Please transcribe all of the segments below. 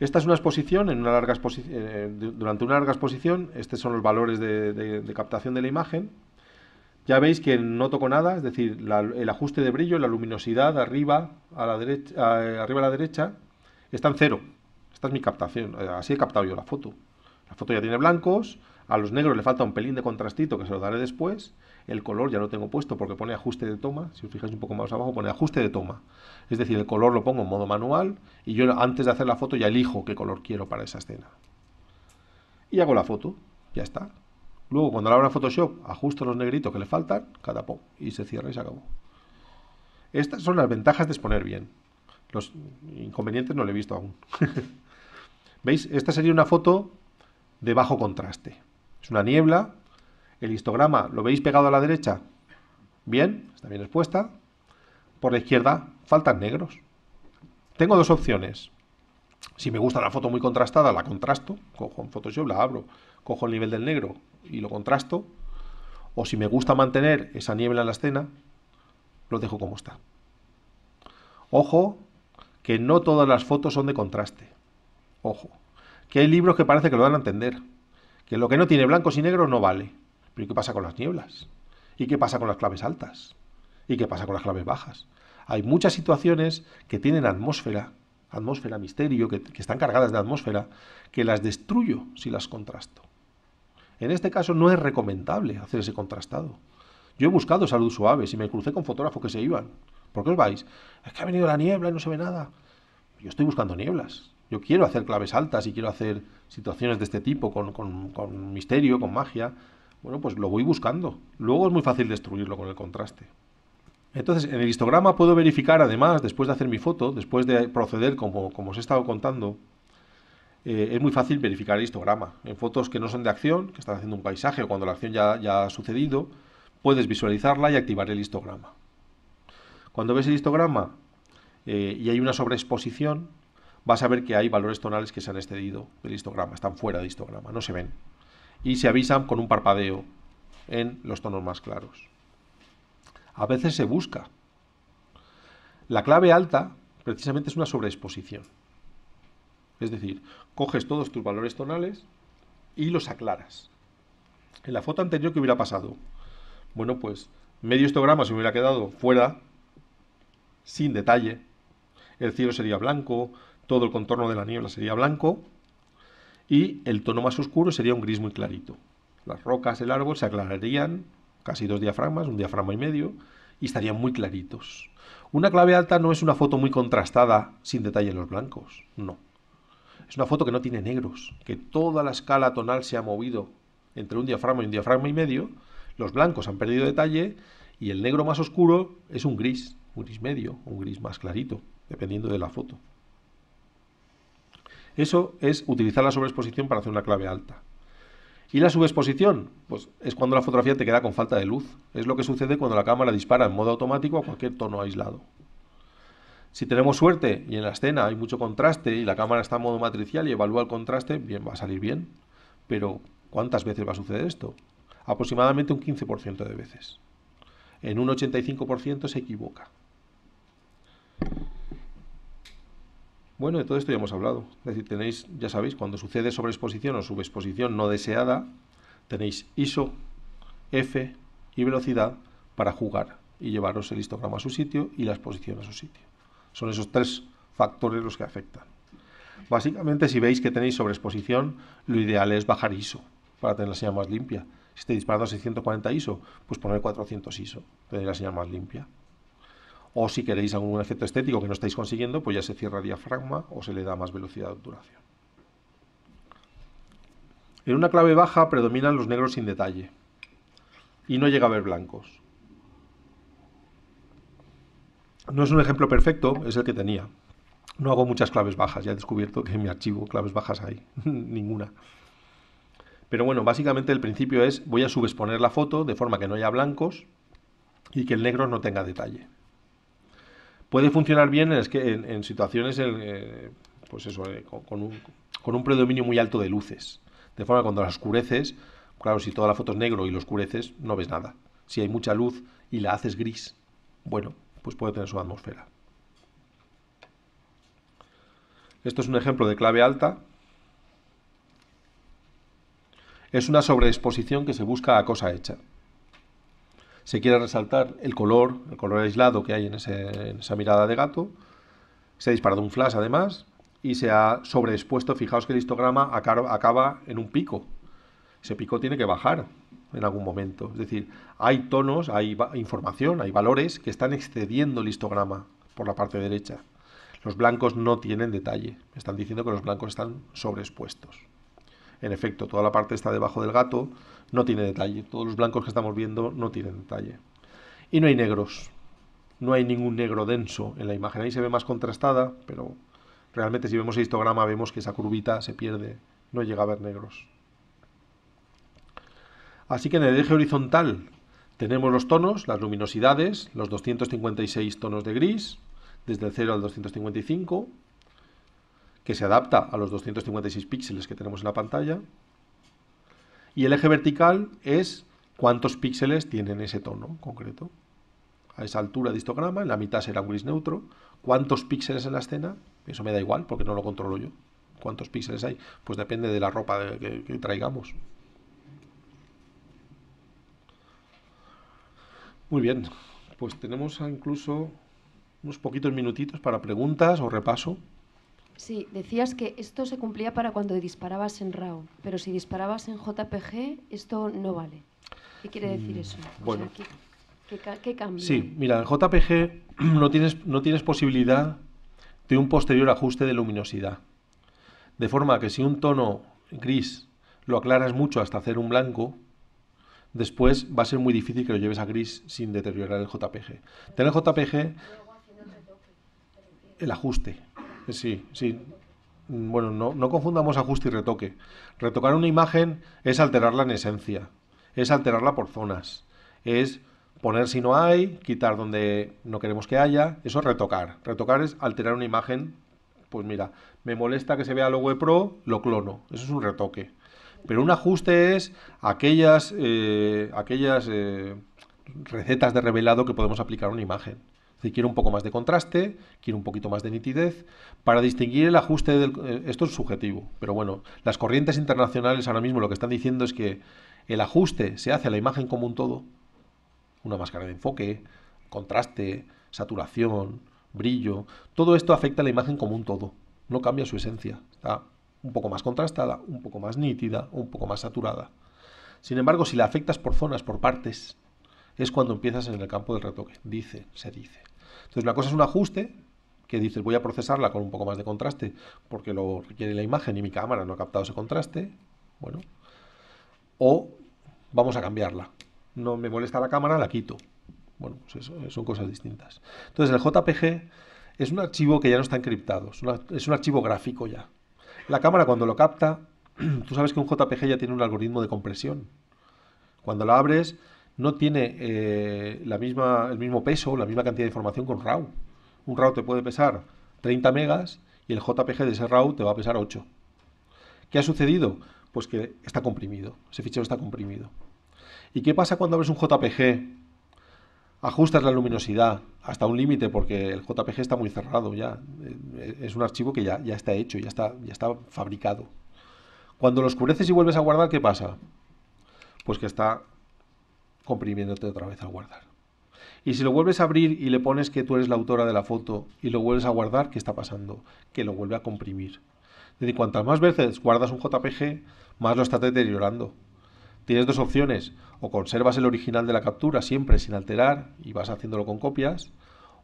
Esta es una exposición, en una larga eh, eh, durante una larga exposición, estos son los valores de, captación de la imagen. Ya veis que no toco nada, es decir, el ajuste de brillo, la luminosidad arriba a la derecha, arriba a la derecha está en cero. Esta es mi captación, eh, así he captado yo la foto. La foto ya tiene blancos, a los negros le falta un pelín de contrastito que se lo daré después, el color ya lo tengo puesto porque pone ajuste de toma. Si os fijáis un poco más abajo, pone ajuste de toma. Es decir, el color lo pongo en modo manual y yo antes de hacer la foto ya elijo qué color quiero para esa escena. Y hago la foto. Ya está. Luego, cuando la en Photoshop, ajusto los negritos que le faltan, cada poco y se cierra y se acabó. Estas son las ventajas de exponer bien. Los inconvenientes no lo he visto aún. ¿Veis? Esta sería una foto de bajo contraste. Es una niebla el histograma lo veis pegado a la derecha, bien, está bien expuesta. Por la izquierda faltan negros. Tengo dos opciones. Si me gusta la foto muy contrastada, la contrasto. Cojo en Photoshop, la abro, cojo el nivel del negro y lo contrasto. O si me gusta mantener esa niebla en la escena, lo dejo como está. Ojo, que no todas las fotos son de contraste. Ojo, que hay libros que parece que lo dan a entender. Que lo que no tiene blancos y negros no vale. ¿Y ¿qué pasa con las nieblas? ¿Y qué pasa con las claves altas? ¿Y qué pasa con las claves bajas? Hay muchas situaciones que tienen atmósfera, atmósfera, misterio, que, están cargadas de atmósfera, que las destruyo si las contrasto. En este caso no es recomendable hacer ese contrastado. Yo he buscado salud suave, si me crucé con fotógrafos que se iban. ¿Por qué os vais? Es que ha venido la niebla y no se ve nada. Yo estoy buscando nieblas. Yo quiero hacer claves altas y quiero hacer situaciones de este tipo con misterio, con magia, bueno, pues lo voy buscando. Luego es muy fácil destruirlo con el contraste. Entonces, en el histograma puedo verificar, además, después de hacer mi foto, después de proceder como, como os he estado contando, eh, es muy fácil verificar el histograma. En fotos que no son de acción, que están haciendo un paisaje o cuando la acción ya, ha sucedido, puedes visualizarla y activar el histograma. Cuando ves el histograma eh, y hay una sobreexposición, vas a ver que hay valores tonales que se han excedido del histograma, están fuera de histograma, no se ven y se avisan con un parpadeo en los tonos más claros. A veces se busca. La clave alta precisamente es una sobreexposición. Es decir, coges todos tus valores tonales y los aclaras. En la foto anterior, ¿qué hubiera pasado? Bueno, pues medio histograma se hubiera quedado fuera, sin detalle. El cielo sería blanco, todo el contorno de la niebla sería blanco, y el tono más oscuro sería un gris muy clarito. Las rocas el árbol se aclararían, casi dos diafragmas, un diafragma y medio, y estarían muy claritos. Una clave alta no es una foto muy contrastada, sin detalle en los blancos, no. Es una foto que no tiene negros, que toda la escala tonal se ha movido entre un diafragma y un diafragma y medio, los blancos han perdido detalle y el negro más oscuro es un gris, un gris medio, un gris más clarito, dependiendo de la foto. Eso es utilizar la sobreexposición para hacer una clave alta. ¿Y la subexposición? Pues es cuando la fotografía te queda con falta de luz. Es lo que sucede cuando la cámara dispara en modo automático a cualquier tono aislado. Si tenemos suerte y en la escena hay mucho contraste y la cámara está en modo matricial y evalúa el contraste, bien, va a salir bien. Pero, ¿cuántas veces va a suceder esto? Aproximadamente un 15% de veces. En un 85% se equivoca. Bueno, de todo esto ya hemos hablado. Es decir, tenéis, ya sabéis, cuando sucede sobreexposición o subexposición no deseada, tenéis ISO, F y velocidad para jugar y llevaros el histograma a su sitio y la exposición a su sitio. Son esos tres factores los que afectan. Básicamente, si veis que tenéis sobreexposición, lo ideal es bajar ISO para tener la señal más limpia. Si estáis disparando a 640 ISO, pues poner 400 ISO, tenéis la señal más limpia o si queréis algún efecto estético que no estáis consiguiendo, pues ya se cierra diafragma o se le da más velocidad de obturación. En una clave baja predominan los negros sin detalle y no llega a ver blancos. No es un ejemplo perfecto, es el que tenía. No hago muchas claves bajas, ya he descubierto que en mi archivo claves bajas hay, ninguna. Pero bueno, básicamente el principio es voy a subexponer la foto de forma que no haya blancos y que el negro no tenga detalle puede funcionar bien en, situaciones eh, pues eh, con, un, con, un, predominio muy alto de luces. De forma que cuando las oscureces, claro, si toda la foto es negro y lo oscureces, no ves nada. Si hay mucha luz y la haces gris, bueno, pues puede tener su atmósfera. Esto es un ejemplo de clave alta. Es una sobreexposición que se busca a cosa hecha se quiere resaltar el color, el color aislado que hay en, esa mirada de gato. Se ha disparado un flash además y se ha sobreexpuesto. Fijaos que el histograma acaba en un pico. Ese pico tiene que bajar en algún momento. Es decir, hay tonos, hay información, hay valores que están excediendo el histograma por la parte derecha. Los blancos no tienen detalle. están diciendo que los blancos están sobreexpuestos. En efecto, toda la parte está debajo del gato no tiene detalle. Todos los blancos que estamos viendo no tienen detalle. Y no hay negros. No hay ningún negro denso en la imagen. Ahí se ve más contrastada, pero realmente si vemos el histograma vemos que esa curvita se pierde. No llega a ver negros. Así que en el eje horizontal tenemos los tonos, las luminosidades, los 256 tonos de gris, desde el 0 al 255, que se adapta a los 256 píxeles que tenemos en la pantalla. Y el eje vertical es cuántos píxeles tienen ese tono concreto. A esa altura de histograma, en la mitad será gris neutro. ¿Cuántos píxeles en la escena? Eso me da igual porque no lo controlo yo. ¿Cuántos píxeles hay? Pues depende de la ropa que traigamos. Muy bien, pues tenemos incluso unos poquitos minutitos para preguntas o repaso. Sí, decías que esto se cumplía para cuando disparabas en RAW, pero si disparabas en JPG, esto no vale. ¿Qué quiere mm, decir eso? Bueno. ¿qué, cambia? Sí, mira, en JPG no tienes, no tienes posibilidad de un posterior ajuste de luminosidad. De forma que si un tono gris lo aclaras mucho hasta hacer un blanco, después va a ser muy difícil que lo lleves a gris sin deteriorar el JPG. Tener JPG, el ajuste Sí, sí. Mm, bueno, no, confundamos ajuste y retoque. Retocar una imagen es alterarla en esencia, es alterarla por zonas, es poner si no hay, quitar donde no queremos que haya, eso es retocar. Retocar es alterar una imagen, pues mira, me molesta que se vea logo web pro, lo clono, eso es un retoque. Pero un ajuste es aquellas, eh, aquellas eh, recetas de revelado que podemos aplicar a una imagen. Es quiero un poco más de contraste, quiero un poquito más de nitidez, para distinguir el ajuste eh, Esto es subjetivo, pero bueno, las corrientes internacionales ahora mismo lo que están diciendo es que el ajuste se hace a la imagen como un todo, una máscara de enfoque, contraste, saturación, brillo, todo esto afecta a la imagen como un todo, no cambia su esencia, está un poco más contrastada, un poco más nítida, un poco más saturada. Sin embargo, si la afectas por zonas, por partes, es cuando empiezas en el campo del retoque. Dice, se dice. Entonces, una cosa es un ajuste, que dices voy a procesarla con un poco más de contraste, porque lo requiere la imagen y mi cámara no ha captado ese contraste. Bueno. O vamos a cambiarla. No me molesta la cámara, la quito. Bueno, pues eh, son cosas distintas. Entonces, el JPG es un archivo que ya no está encriptado, es, un archivo gráfico ya. La cámara cuando lo capta, tú sabes que un JPG ya tiene un algoritmo de compresión. Cuando lo abres, no tiene eh, la misma, el mismo peso, la misma cantidad de información con RAW. Un RAW te puede pesar 30 megas y el JPG de ese RAW te va a pesar 8. ¿Qué ha sucedido? Pues que está comprimido, ese fichero está comprimido. ¿Y qué pasa cuando abres un JPG? Ajustas la luminosidad hasta un límite porque el JPG está muy cerrado ya. Eh, es un archivo que ya, ya está hecho, ya está, ya está fabricado. Cuando lo oscureces y vuelves a guardar, ¿qué pasa? Pues que está comprimiéndote otra vez al guardar. Y si lo vuelves a abrir y le pones que tú eres la autora de la foto y lo vuelves a guardar, ¿qué está pasando? Que lo vuelve a comprimir. Es decir, cuantas más veces guardas un JPG, más lo estás deteriorando. Tienes dos opciones, o conservas el original de la captura siempre sin alterar y vas haciéndolo con copias,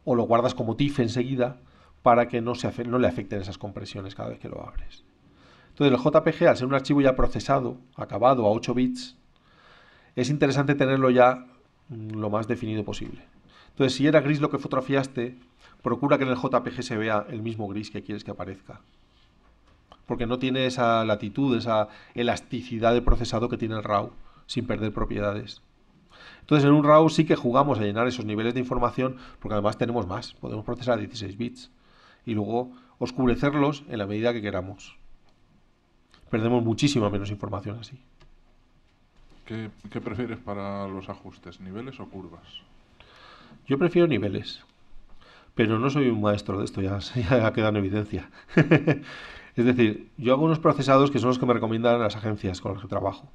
o lo guardas como TIFF enseguida para que no, se, no le afecten esas compresiones cada vez que lo abres. Entonces el JPG, al ser un archivo ya procesado, acabado a 8 bits, es interesante tenerlo ya mm, lo más definido posible. Entonces, si era gris lo que fotografiaste, procura que en el JPG se vea el mismo gris que quieres que aparezca. Porque no tiene esa latitud, esa elasticidad de procesado que tiene el RAW, sin perder propiedades. Entonces, en un RAW sí que jugamos a llenar esos niveles de información, porque además tenemos más, podemos procesar 16 bits y luego oscurecerlos en la medida que queramos. Perdemos muchísima menos información así. ¿Qué, prefieres para los ajustes, niveles o curvas? Yo prefiero niveles, pero no soy un maestro de esto, ya, ya ha quedado en evidencia. es decir, yo hago unos procesados que son los que me recomiendan las agencias con las que trabajo.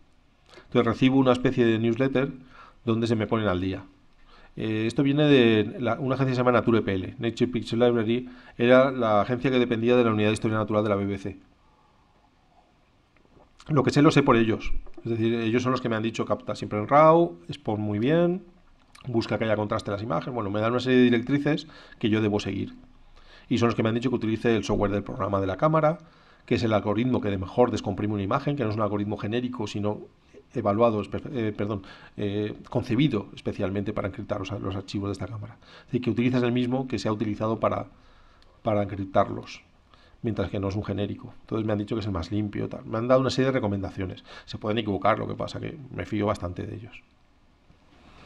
Entonces recibo una especie de newsletter donde se me ponen al día. Eh, esto viene de una agencia que se llama Nature Picture Library, era la agencia que dependía de la Unidad de Historia Natural de la BBC. Lo que sé lo sé por ellos. Es decir, ellos son los que me han dicho capta siempre en RAW, por muy bien, busca que haya contraste en las imágenes. Bueno, me dan una serie de directrices que yo debo seguir. Y son los que me han dicho que utilice el software del programa de la cámara, que es el algoritmo que de mejor descomprime una imagen, que no es un algoritmo genérico, sino evaluado, eh, perdón, eh, concebido especialmente para encriptar los, los, archivos de esta cámara. Es decir, que utilizas el mismo que se ha utilizado para, para encriptarlos mientras que no es un genérico. Entonces me han dicho que es el más limpio, Me han dado una serie de recomendaciones. Se pueden equivocar, lo que pasa que me fío bastante de ellos.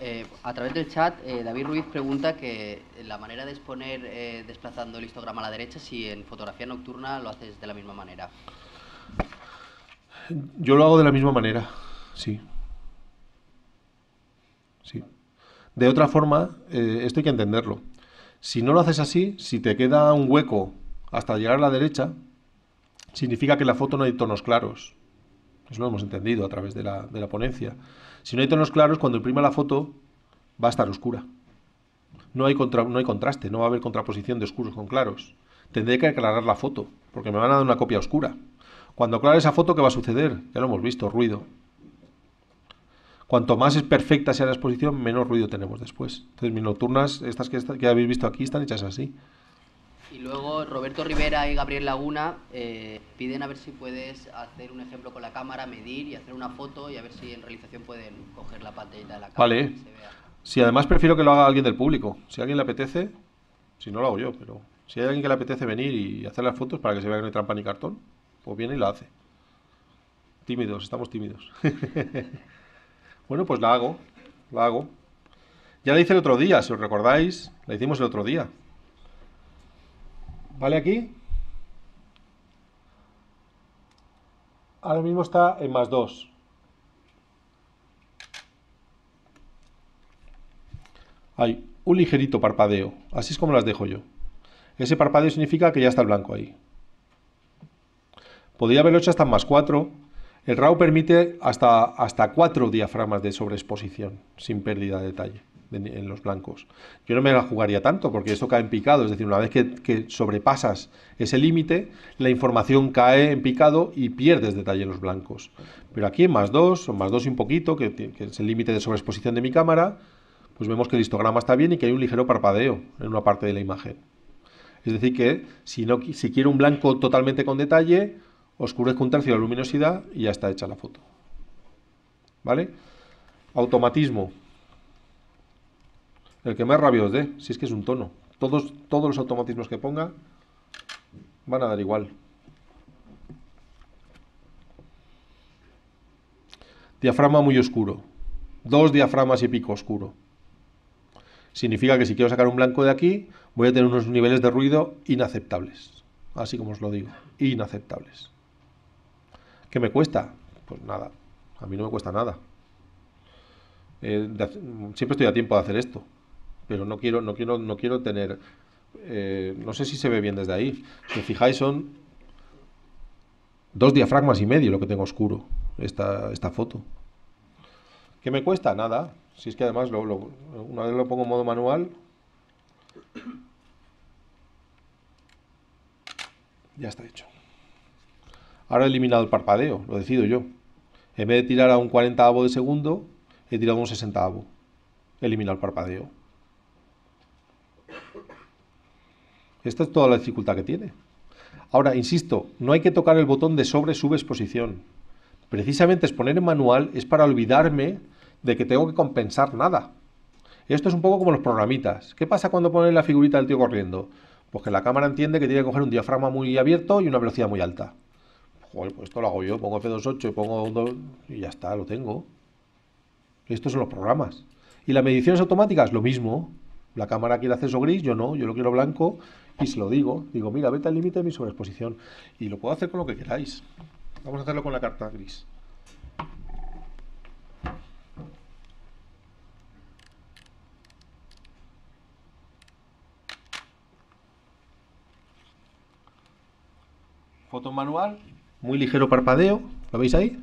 Eh, a través del chat, eh, David Ruiz pregunta que la manera de exponer eh, desplazando el histograma a la derecha, si en fotografía nocturna lo haces de la misma manera. Yo lo hago de la misma manera, sí. Sí. De otra forma, esto hay que entenderlo. Si no lo haces así, si te queda un hueco hasta llegar a la derecha, significa que la foto no hay tonos claros. Eso lo hemos entendido a través de la, ponencia. Si no hay tonos claros, cuando imprima la foto, va a estar oscura. No hay, no hay contraste, no va a haber contraposición de oscuros con claros. Tendré que aclarar la foto, porque me van a dar una copia oscura. Cuando aclare esa foto, ¿qué va a suceder? Ya lo hemos visto, ruido. Cuanto más es perfecta sea la exposición, menos ruido tenemos después. Entonces, mis nocturnas, estas que, que habéis visto aquí, están hechas así. Y luego Roberto Rivera y Gabriel Laguna eh, piden a ver si puedes hacer un ejemplo con la cámara, medir y hacer una foto y a ver si en realización pueden coger la pantalla de la cámara. Vale. Que Si además prefiero que lo haga alguien del público. Si alguien le apetece, si no lo hago yo, pero si hay alguien que le apetece venir y hacer las fotos para que se vea que no hay trampa ni cartón, pues viene y la hace. Tímidos, estamos tímidos. bueno, pues la hago, la hago. Ya la hice el otro día, si os recordáis, la hicimos el otro día. ¿Vale aquí? Ahora mismo está en más 2. Hay un ligerito parpadeo. Así es como las dejo yo. Ese parpadeo significa que ya está el blanco ahí. Podría haberlo hecho hasta en más 4. El RAW permite hasta, hasta 4 diafragmas de sobreexposición, sin pérdida de detalle en, los blancos. Yo no me la jugaría tanto porque esto cae en picado, es decir, una vez que, sobrepasas ese límite, la información cae en picado y pierdes detalle en los blancos. Pero aquí en más 2, o más 2 y un poquito, que, es el límite de sobreexposición de mi cámara, pues vemos que el histograma está bien y que hay un ligero parpadeo en una parte de la imagen. Es decir que si, no, si quiero un blanco totalmente con detalle, oscurezco un tercio de la luminosidad y ya está hecha la foto. ¿Vale? Automatismo. El que más rabia dé, si es que es un tono. Todos, todos los automatismos que ponga van a dar igual. Diafragma muy oscuro. Dos diafragmas y pico oscuro. Significa que si quiero sacar un blanco de aquí, voy a tener unos niveles de ruido inaceptables. Así como os lo digo, inaceptables. ¿Qué me cuesta? Pues nada, a mí no me cuesta nada. Eh, siempre estoy a tiempo de hacer esto pero no quiero, no quiero, no quiero tener. Eh, no sé si se ve bien desde ahí. Si fijáis, son dos diafragmas y medio lo que tengo oscuro esta, esta foto. ¿Qué me cuesta? Nada. Si es que además lo, una vez lo pongo en modo manual, ya está hecho. Ahora he eliminado el parpadeo, lo decido yo. En vez de tirar a un 40 de segundo, he tirado a un 60 eliminado el parpadeo. Esta es toda la dificultad que tiene. Ahora, insisto, no hay que tocar el botón de sobre subexposición. Precisamente exponer en manual es para olvidarme de que tengo que compensar nada. Esto es un poco como los programitas. ¿Qué pasa cuando ponen la figurita del tío corriendo? Pues que la cámara entiende que tiene que coger un diafragma muy abierto y una velocidad muy alta. Joder, pues esto lo hago yo, pongo F28 y pongo y ya está, lo tengo. Estos son los programas. Y las mediciones automáticas, lo mismo. La cámara quiere acceso gris, yo no, yo lo quiero blanco y se lo digo. Digo, mira, vete al límite de mi sobreexposición. Y lo puedo hacer con lo que queráis. Vamos a hacerlo con la carta gris. Foto manual, muy ligero parpadeo, ¿lo veis ahí?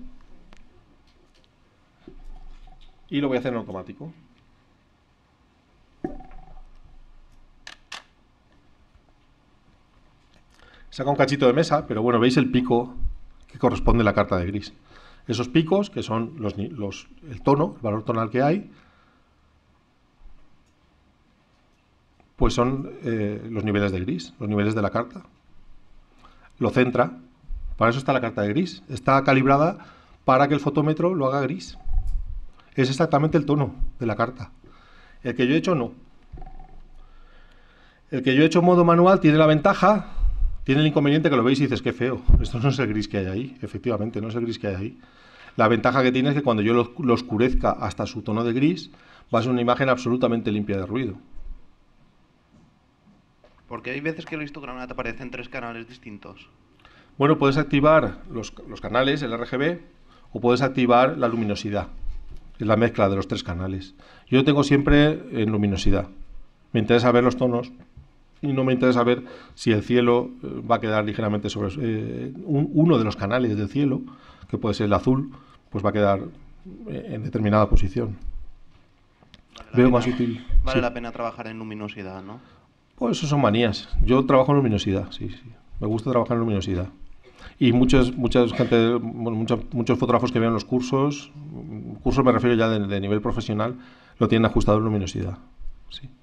Y lo voy a hacer en automático. saca un cachito de mesa, pero bueno, veis el pico que corresponde a la carta de gris. Esos picos, que son los, el tono, el valor tonal que hay, pues son eh, los niveles de gris, los niveles de la carta. Lo centra, para eso está la carta de gris, está calibrada para que el fotómetro lo haga gris. Es exactamente el tono de la carta. El que yo he hecho no. El que yo he hecho en modo manual tiene la ventaja tiene el inconveniente que lo veis y dices, qué feo, esto no es el gris que hay ahí, efectivamente, no es el gris que hay ahí. La ventaja que tiene es que cuando yo lo, oscurezca hasta su tono de gris, va a ser una imagen absolutamente limpia de ruido. Porque hay veces que el histograma te aparece en tres canales distintos. Bueno, puedes activar los, canales, el RGB, o puedes activar la luminosidad. Es la mezcla de los tres canales. Yo tengo siempre en eh, luminosidad. Me interesa ver los tonos y no me interesa ver si el cielo eh, va a quedar ligeramente sobre eh, uno de los canales del cielo, que puede ser el azul, pues va a quedar eh, en determinada posición. Veo más útil. Vale la pena trabajar en luminosidad, ¿no? Pues eso son manías. Yo trabajo en luminosidad, sí, sí. Me gusta trabajar en luminosidad. Y muchas, muchas gente, muchos, fotógrafos que vean los cursos, mm, cursos me refiero ya de, nivel profesional, lo tienen ajustado en luminosidad. Sí.